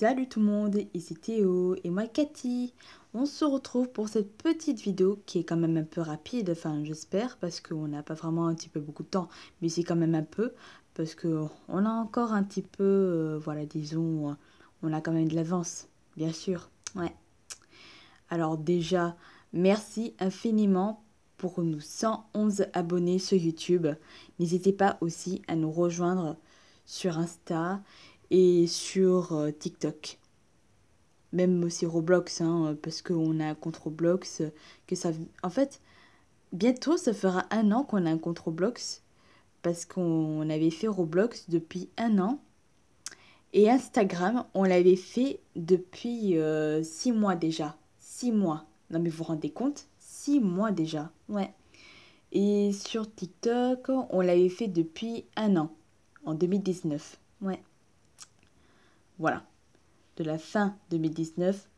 Salut tout le monde, ici Théo et moi Cathy. On se retrouve pour cette petite vidéo qui est quand même un peu rapide, enfin j'espère, parce qu'on n'a pas vraiment un petit peu beaucoup de temps, mais c'est quand même un peu, parce qu'on a encore un petit peu, euh, voilà, disons, euh, on a quand même de l'avance, bien sûr, ouais. Alors déjà, merci infiniment pour nos 111 abonnés sur YouTube. N'hésitez pas aussi à nous rejoindre sur Insta et sur euh, TikTok. Même aussi Roblox, hein, parce qu'on a un compte Roblox. Que ça... En fait, bientôt, ça fera un an qu'on a un compte Roblox. Parce qu'on avait fait Roblox depuis un an. Et Instagram, on l'avait fait depuis euh, six mois déjà. Six mois. Non mais vous vous rendez compte Six mois déjà. Ouais. Et sur TikTok, on l'avait fait depuis un an. En 2019. Ouais. Voilà. De la fin 2019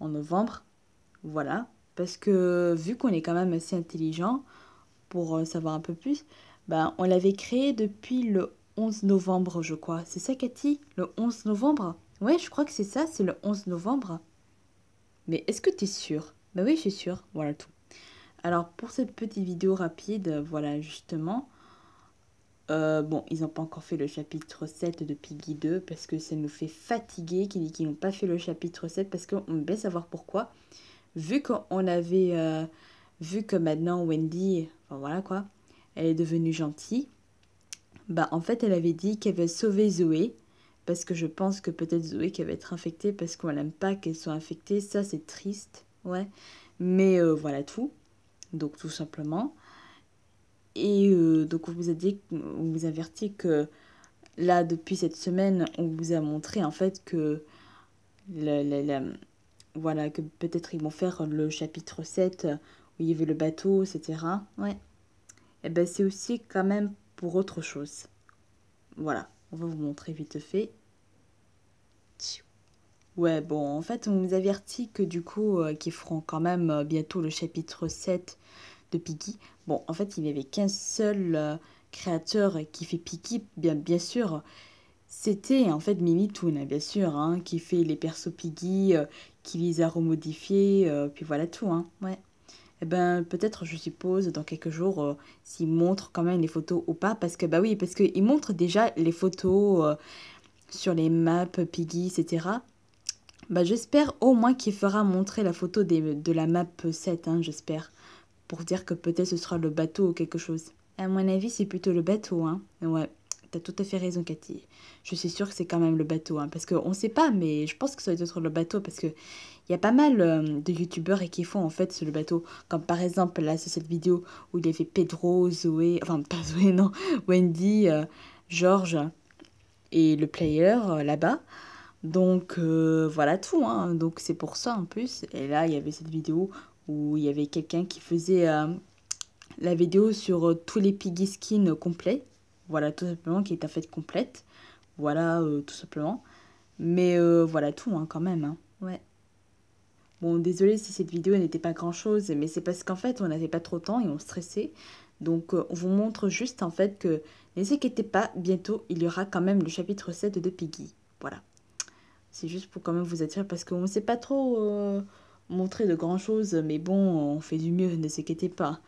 en novembre. Voilà. Parce que vu qu'on est quand même assez intelligent, pour euh, savoir un peu plus, ben, on l'avait créé depuis le 11 novembre, je crois. C'est ça, Cathy Le 11 novembre Ouais, je crois que c'est ça, c'est le 11 novembre. Mais est-ce que tu es sûre ben oui, je suis sûre. Voilà tout. Alors, pour cette petite vidéo rapide, voilà justement, euh, bon, ils n'ont pas encore fait le chapitre 7 de Piggy 2 parce que ça nous fait fatiguer qu'ils n'ont pas fait le chapitre 7 parce qu'on veut savoir pourquoi. Vu qu'on avait euh, vu que maintenant Wendy, enfin voilà quoi, elle est devenue gentille, bah en fait elle avait dit qu'elle avait sauver Zoé parce que je pense que peut-être Zoé qui va être infectée parce qu'on n'aime pas qu'elle soit infectée, ça c'est triste, ouais. Mais euh, voilà tout. Donc tout simplement. Et euh, donc on vous a dit, on vous avertit que là depuis cette semaine, on vous a montré en fait que voilà que peut-être ils vont faire le chapitre 7 où il y avait le bateau, etc. Ouais. Et eh bien, c'est aussi quand même pour autre chose. Voilà, on va vous montrer vite fait. Ouais, bon, en fait, on nous avertit que du coup, qui euh, qu'ils feront quand même euh, bientôt le chapitre 7 de Bon, en fait, il n'y avait qu'un seul euh, créateur qui fait Piggy. bien, bien sûr. C'était en fait Mimi Toon, hein, bien sûr, hein, qui fait les persos Piggy, euh, qui les a remodifiés, euh, puis voilà tout, hein, ouais. et eh ben, peut-être, je suppose, dans quelques jours, s'il montre quand même les photos ou pas, parce que, bah oui, parce qu'il montre déjà les photos sur les maps Piggy, etc. Bah, j'espère au moins qu'il fera montrer la photo de la map 7, hein, j'espère pour dire que peut-être ce sera le bateau ou quelque chose. À mon avis, c'est plutôt le bateau, hein. Ouais, t'as tout à fait raison, Cathy. Je suis sûre que c'est quand même le bateau, hein. Parce qu'on sait pas, mais je pense que ça doit être le bateau, parce que il y a pas mal euh, de youtubeurs qui font en fait sur le bateau. Comme par exemple, là, sur cette vidéo où il y avait Pedro, Zoé, enfin, pas Zoé, non, Wendy, euh, George Georges et le player euh, là-bas. Donc euh, voilà tout, hein. donc c'est pour ça en plus. Et là, il y avait cette vidéo où il y avait quelqu'un qui faisait euh, la vidéo sur euh, tous les piggy skins complets. Voilà tout simplement, qui est en fait complète. Voilà tout simplement. Mais voilà tout hein, quand même. Hein. Ouais. Bon, désolé si cette vidéo n'était pas grand chose, mais c'est parce qu'en fait, on n'avait pas trop de temps et on stressait. Donc, on vous montre juste en fait que, ne vous pas, bientôt il y aura quand même le chapitre 7 de Piggy. Voilà. C'est juste pour quand même vous attirer parce qu'on ne sait pas trop euh, montrer de grand chose, mais bon, on fait du mieux, ne s'inquiétez pas.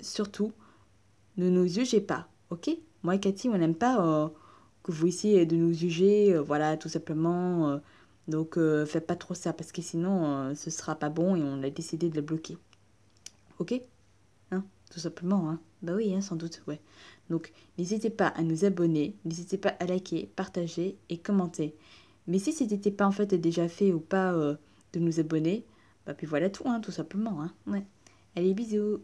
Surtout, ne nous jugez pas, ok Moi et Cathy, on n'aime pas euh, que vous essayez de nous juger, euh, voilà, tout simplement. donc, faites pas trop ça parce que sinon, ce sera pas bon et on a décidé de le bloquer. Ok Hein Tout simplement, hein Bah oui, hein, sans doute, ouais. Donc, n'hésitez pas à nous abonner, n'hésitez pas à liker, partager et commenter. Mais si ce n'était pas en fait déjà fait ou pas euh, de nous abonner, bah puis voilà tout, hein, tout simplement. Hein. Ouais. Allez, bisous